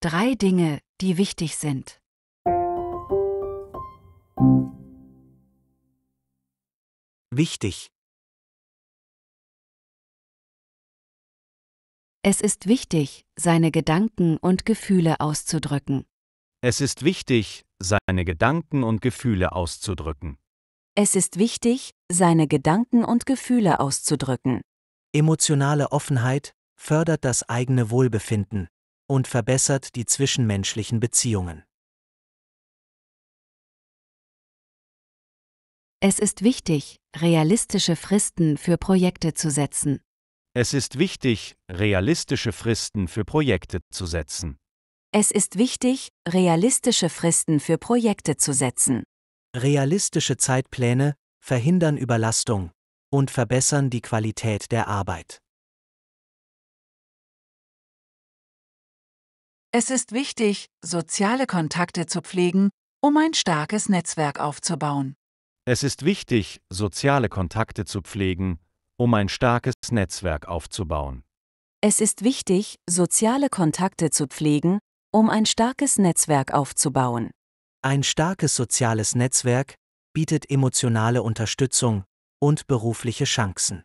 Drei Dinge, die wichtig sind. Wichtig. Es ist wichtig, seine Gedanken und Gefühle auszudrücken. Es ist wichtig, seine Gedanken und Gefühle auszudrücken. Es ist wichtig, seine Gedanken und Gefühle auszudrücken. Emotionale Offenheit fördert das eigene Wohlbefinden und verbessert die zwischenmenschlichen Beziehungen. Es ist wichtig, realistische Fristen für Projekte zu setzen. Es ist wichtig, realistische Fristen für Projekte zu setzen. Es ist wichtig, realistische Fristen für Projekte zu setzen. Realistische Zeitpläne verhindern Überlastung und verbessern die Qualität der Arbeit. Es ist wichtig, soziale Kontakte zu pflegen, um ein starkes Netzwerk aufzubauen. Es ist wichtig, soziale Kontakte zu pflegen, um ein starkes Netzwerk aufzubauen. Es ist wichtig, soziale Kontakte zu pflegen, um ein starkes Netzwerk aufzubauen. Ein starkes soziales Netzwerk bietet emotionale Unterstützung und berufliche Chancen.